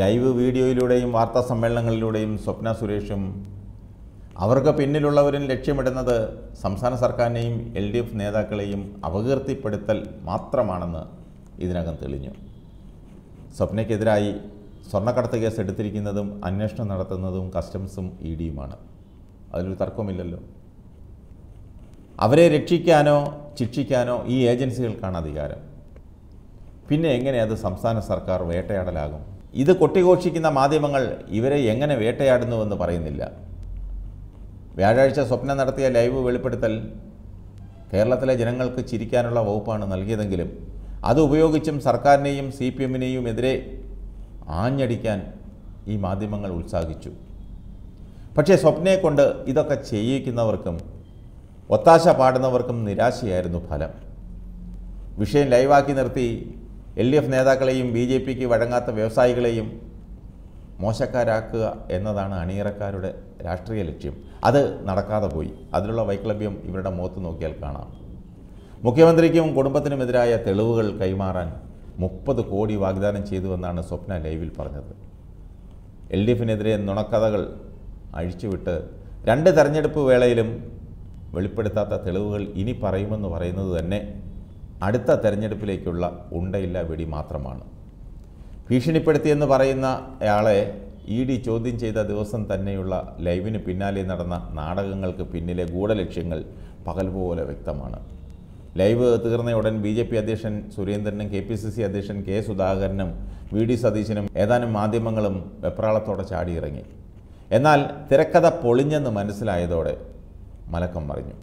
live വീഡിയോയിലൂടെയും വാർത്താ സമ്മേളനങ്ങളിലൂടെയും സ്വപ്ന സുരേഷും അവർക്ക് പിന്നിലുള്ളവരും ലക്ഷ്യമിടുന്നത് സംസ്ഥാന സർക്കാരിനെയും എൽ ഡി എഫ് നേതാക്കളെയും അപകീർത്തിപ്പെടുത്തൽ മാത്രമാണെന്ന് ഇതിനകം തെളിഞ്ഞു സ്വപ്നയ്ക്കെതിരായി സ്വർണ്ണക്കടത്ത് കേസ് എടുത്തിരിക്കുന്നതും അന്വേഷണം നടത്തുന്നതും കസ്റ്റംസും ഇ ഡിയുമാണ് അതിലൊരു തർക്കമില്ലല്ലോ അവരെ രക്ഷിക്കാനോ ശിക്ഷിക്കാനോ ഈ ഏജൻസികൾക്കാണ് അധികാരം പിന്നെ എങ്ങനെ അത് സംസ്ഥാന സർക്കാർ വേട്ടയാടലാകും ഇത് കൊട്ടിഘോഷിക്കുന്ന മാധ്യമങ്ങൾ ഇവരെ എങ്ങനെ വേട്ടയാടുന്നുവെന്ന് പറയുന്നില്ല വ്യാഴാഴ്ച സ്വപ്നം നടത്തിയ ലൈവ് വെളിപ്പെടുത്തൽ കേരളത്തിലെ ജനങ്ങൾക്ക് ചിരിക്കാനുള്ള വകുപ്പാണ് നൽകിയതെങ്കിലും അത് ഉപയോഗിച്ചും സർക്കാരിനെയും സി പി എമ്മിനെയും എതിരെ ആഞ്ഞടിക്കാൻ ഈ മാധ്യമങ്ങൾ ഉത്സാഹിച്ചു പക്ഷേ സ്വപ്നയെ കൊണ്ട് ഇതൊക്കെ ചെയ്യിക്കുന്നവർക്കും ഒത്താശ പാടുന്നവർക്കും നിരാശയായിരുന്നു ഫലം വിഷയം ലൈവാക്കി നിർത്തി എൽ ഡി എഫ് നേതാക്കളെയും ബി ജെ പിക്ക് വഴങ്ങാത്ത വ്യവസായികളെയും മോശക്കാരാക്കുക എന്നതാണ് അണിയറക്കാരുടെ രാഷ്ട്രീയ ലക്ഷ്യം അത് നടക്കാതെ പോയി അതിലുള്ള വൈക്ലഭ്യം ഇവരുടെ മുഖത്ത് നോക്കിയാൽ കാണാം മുഖ്യമന്ത്രിക്കും കുടുംബത്തിനുമെതിരായ തെളിവുകൾ കൈമാറാൻ മുപ്പത് കോടി വാഗ്ദാനം ചെയ്തുവെന്നാണ് സ്വപ്ന ലൈവിൽ പറഞ്ഞത് എൽ ഡി എഫിനെതിരെ നുണക്കഥകൾ അഴിച്ചുവിട്ട് രണ്ട് തെരഞ്ഞെടുപ്പ് വേളയിലും വെളിപ്പെടുത്താത്ത തെളിവുകൾ ഇനി പറയുമെന്ന് പറയുന്നത് തന്നെ അടുത്ത തെരഞ്ഞെടുപ്പിലേക്കുള്ള ഉണ്ടയില്ല വെടി മാത്രമാണ് ഭീഷണിപ്പെടുത്തിയെന്ന് പറയുന്ന അയാളെ ഇ ഡി ചോദ്യം ചെയ്ത ദിവസം തന്നെയുള്ള ലൈവിന് പിന്നാലെ നടന്ന നാടകങ്ങൾക്ക് പിന്നിലെ ഗൂഢലക്ഷ്യങ്ങൾ പകൽ പോലെ വ്യക്തമാണ് ലൈവ് തീർന്ന ഉടൻ ബി ജെ പി അധ്യക്ഷൻ സുരേന്ദ്രനും കെ പി സി സി അധ്യക്ഷൻ കെ സുധാകരനും വി ഡി സതീശനും ഏതാനും മാധ്യമങ്ങളും വെപ്രാളത്തോടെ ചാടിയിറങ്ങി എന്നാൽ തിരക്കഥ പൊളിഞ്ഞെന്ന് മനസ്സിലായതോടെ മലക്കം മറിഞ്ഞു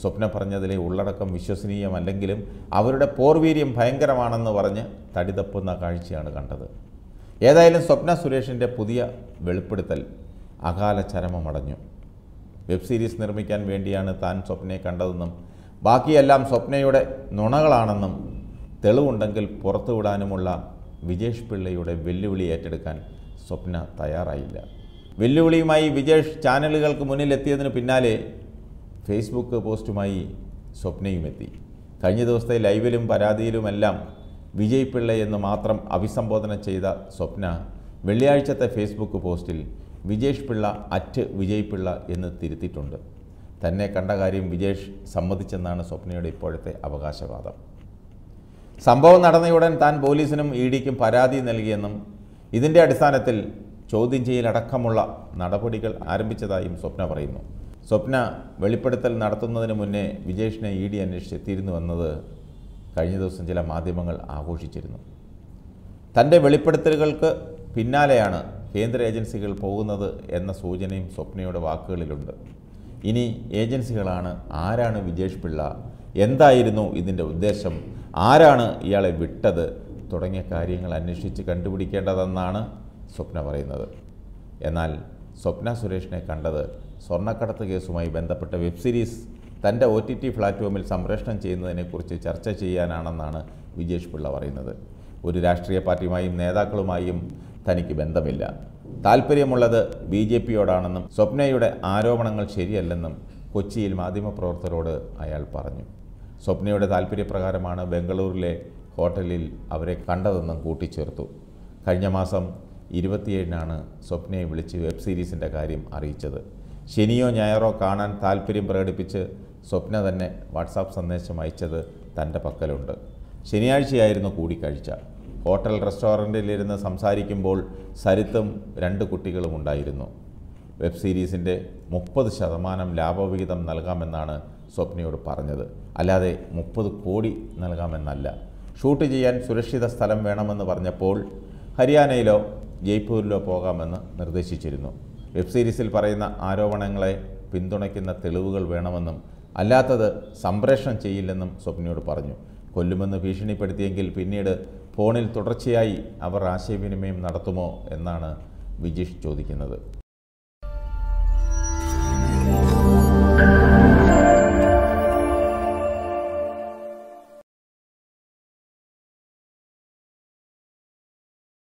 സ്വപ്ന പറഞ്ഞതിലെ ഉള്ളടക്കം വിശ്വസനീയമല്ലെങ്കിലും അവരുടെ പോർവീര്യം ഭയങ്കരമാണെന്ന് പറഞ്ഞ് തടിതപ്പുന്ന കാഴ്ചയാണ് കണ്ടത് ഏതായാലും സ്വപ്ന സുരേഷിൻ്റെ പുതിയ വെളിപ്പെടുത്തൽ അകാല ചരമമടഞ്ഞു വെബ് സീരീസ് നിർമ്മിക്കാൻ വേണ്ടിയാണ് താൻ സ്വപ്നയെ കണ്ടതെന്നും ബാക്കിയെല്ലാം സ്വപ്നയുടെ നുണകളാണെന്നും തെളിവുണ്ടെങ്കിൽ പുറത്തുവിടാനുമുള്ള വിജേഷ് പിള്ളയുടെ വെല്ലുവിളി ഏറ്റെടുക്കാൻ സ്വപ്ന തയ്യാറായില്ല വെല്ലുവിളിയുമായി വിജേഷ് ചാനലുകൾക്ക് മുന്നിലെത്തിയതിന് പിന്നാലെ ഫേസ്ബുക്ക് പോസ്റ്റുമായി എത്തി കഴിഞ്ഞ ദിവസത്തെ ലൈവിലും പരാതിയിലുമെല്ലാം വിജയ് പിള്ള എന്ന് മാത്രം അഭിസംബോധന ചെയ്ത സ്വപ്ന വെള്ളിയാഴ്ചത്തെ ഫേസ്ബുക്ക് പോസ്റ്റിൽ വിജേഷ് പിള്ള അറ്റ് വിജയ് പിള്ള എന്ന് തിരുത്തിയിട്ടുണ്ട് തന്നെ കണ്ട കാര്യം വിജേഷ് സമ്മതിച്ചെന്നാണ് സ്വപ്നയുടെ ഇപ്പോഴത്തെ അവകാശവാദം സംഭവം നടന്നയുടൻ താൻ പോലീസിനും ഇ ഡിക്കും പരാതി നൽകിയെന്നും ഇതിൻ്റെ അടിസ്ഥാനത്തിൽ ചോദ്യം ചെയ്യലടക്കമുള്ള നടപടികൾ ആരംഭിച്ചതായും സ്വപ്ന പറയുന്നു സ്വപ്ന വെളിപ്പെടുത്തൽ നടത്തുന്നതിന് മുന്നേ വിജേഷിനെ ഇ ഡി അന്വേഷിച്ചെത്തിയിരുന്നു എന്നത് കഴിഞ്ഞ ദിവസം ചില മാധ്യമങ്ങൾ ആഘോഷിച്ചിരുന്നു തൻ്റെ വെളിപ്പെടുത്തലുകൾക്ക് പിന്നാലെയാണ് കേന്ദ്ര ഏജൻസികൾ പോകുന്നത് എന്ന സൂചനയും സ്വപ്നയുടെ വാക്കുകളിലുണ്ട് ഇനി ഏജൻസികളാണ് ആരാണ് വിജേഷ് പിള്ള എന്തായിരുന്നു ഇതിൻ്റെ ഉദ്ദേശം ആരാണ് ഇയാളെ വിട്ടത് തുടങ്ങിയ കാര്യങ്ങൾ അന്വേഷിച്ച് കണ്ടുപിടിക്കേണ്ടതെന്നാണ് സ്വപ്ന പറയുന്നത് എന്നാൽ സ്വപ്ന സുരേഷിനെ കണ്ടത് സ്വർണ്ണക്കടത്ത് കേസുമായി ബന്ധപ്പെട്ട വെബ് സീരീസ് തൻ്റെ ഒ ടി ടി പ്ലാറ്റ്ഫോമിൽ സംപ്രേഷണം ചെയ്യുന്നതിനെക്കുറിച്ച് ചർച്ച ചെയ്യാനാണെന്നാണ് വിജേഷ് പിള്ള പറയുന്നത് ഒരു രാഷ്ട്രീയ പാർട്ടിയുമായും നേതാക്കളുമായും തനിക്ക് ബന്ധമില്ല താല്പര്യമുള്ളത് ബി ജെ പിയോടാണെന്നും സ്വപ്നയുടെ ആരോപണങ്ങൾ ശരിയല്ലെന്നും കൊച്ചിയിൽ മാധ്യമപ്രവർത്തകരോട് അയാൾ പറഞ്ഞു സ്വപ്നയുടെ താല്പര്യപ്രകാരമാണ് ബംഗളൂരിലെ ഹോട്ടലിൽ അവരെ കണ്ടതെന്നും കൂട്ടിച്ചേർത്തു കഴിഞ്ഞ മാസം ഇരുപത്തിയേഴിനാണ് സ്വപ്നയെ വിളിച്ച് വെബ് സീരീസിൻ്റെ കാര്യം അറിയിച്ചത് ശനിയോ ഞായറോ കാണാൻ താല്പര്യം പ്രകടിപ്പിച്ച് സ്വപ്ന തന്നെ വാട്സാപ്പ് സന്ദേശം അയച്ചത് തൻ്റെ പക്കലുണ്ട് ശനിയാഴ്ചയായിരുന്നു കൂടിക്കാഴ്ച ഹോട്ടൽ റെസ്റ്റോറൻറ്റിലിരുന്ന് സംസാരിക്കുമ്പോൾ സരിത്തും രണ്ട് കുട്ടികളും ഉണ്ടായിരുന്നു വെബ് സീരീസിൻ്റെ മുപ്പത് ശതമാനം ലാഭവിഹിതം നൽകാമെന്നാണ് സ്വപ്നയോട് പറഞ്ഞത് അല്ലാതെ മുപ്പത് കോടി നൽകാമെന്നല്ല ഷൂട്ട് ചെയ്യാൻ സുരക്ഷിത സ്ഥലം വേണമെന്ന് പറഞ്ഞപ്പോൾ ഹരിയാനയിലോ ജയ്പൂരിലോ പോകാമെന്ന് നിർദ്ദേശിച്ചിരുന്നു വെബ് സീരീസിൽ പറയുന്ന ആരോപണങ്ങളെ പിന്തുണയ്ക്കുന്ന തെളിവുകൾ വേണമെന്നും അല്ലാത്തത് സംപ്രേഷണം ചെയ്യില്ലെന്നും സ്വപ്നയോട് പറഞ്ഞു കൊല്ലുമെന്ന് ഭീഷണിപ്പെടുത്തിയെങ്കിൽ പിന്നീട് ഫോണിൽ തുടർച്ചയായി അവർ ആശയവിനിമയം നടത്തുമോ എന്നാണ് വിജീഷ് ചോദിക്കുന്നത്